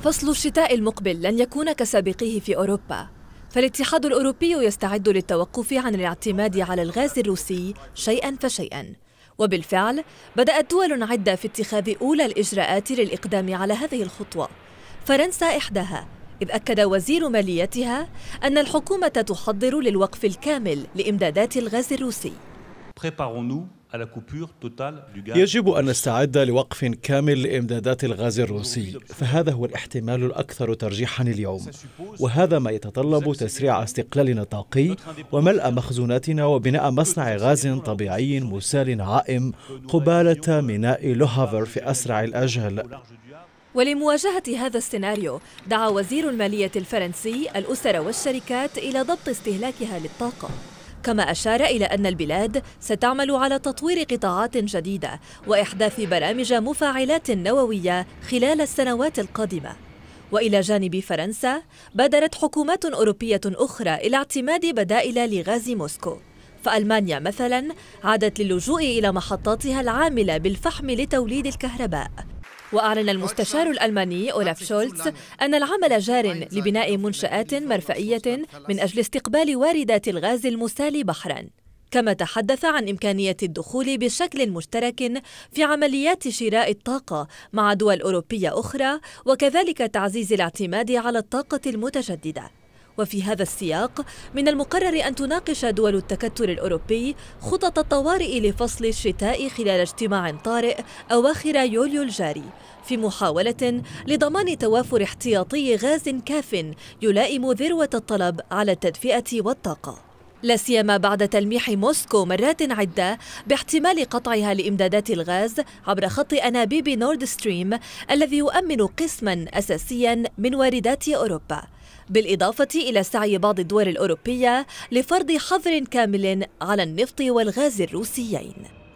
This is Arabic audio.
فصل الشتاء المقبل لن يكون كسابقيه في أوروبا فالاتحاد الأوروبي يستعد للتوقف عن الاعتماد على الغاز الروسي شيئا فشيئا وبالفعل بدأت دول عدة في اتخاذ أولى الإجراءات للإقدام على هذه الخطوة فرنسا إحداها إذ أكد وزير ماليتها أن الحكومة تحضر للوقف الكامل لإمدادات الغاز الروسي يجب أن نستعد لوقف كامل لإمدادات الغاز الروسي فهذا هو الاحتمال الأكثر ترجيحا اليوم وهذا ما يتطلب تسريع استقلالنا الطاقي وملء مخزوناتنا وبناء مصنع غاز طبيعي مسال عائم قبالة ميناء لوهافر في أسرع الأجل ولمواجهة هذا السيناريو دعا وزير المالية الفرنسي الأسر والشركات إلى ضبط استهلاكها للطاقة كما أشار إلى أن البلاد ستعمل على تطوير قطاعات جديدة وإحداث برامج مفاعلات نووية خلال السنوات القادمة والى جانب فرنسا بادرت حكومات اوروبيه اخرى الى اعتماد بدائل لغاز موسكو فالمانيا مثلا عادت للجوء الى محطاتها العامله بالفحم لتوليد الكهرباء وأعلن المستشار الألماني أولاف شولتز أن العمل جار لبناء منشآت مرفئية من أجل استقبال واردات الغاز المسال بحراً كما تحدث عن إمكانية الدخول بشكل مشترك في عمليات شراء الطاقة مع دول أوروبية أخرى وكذلك تعزيز الاعتماد على الطاقة المتجددة وفي هذا السياق من المقرر أن تناقش دول التكتل الأوروبي خطط الطوارئ لفصل الشتاء خلال اجتماع طارئ أواخر يوليو الجاري في محاولة لضمان توافر احتياطي غاز كاف يلائم ذروة الطلب على التدفئة والطاقة لا سيما بعد تلميح موسكو مرات عدة باحتمال قطعها لإمدادات الغاز عبر خط أنابيب نورد ستريم الذي يؤمن قسما أساسيا من واردات أوروبا بالإضافة إلى سعي بعض الدول الأوروبية لفرض حظر كامل على النفط والغاز الروسيين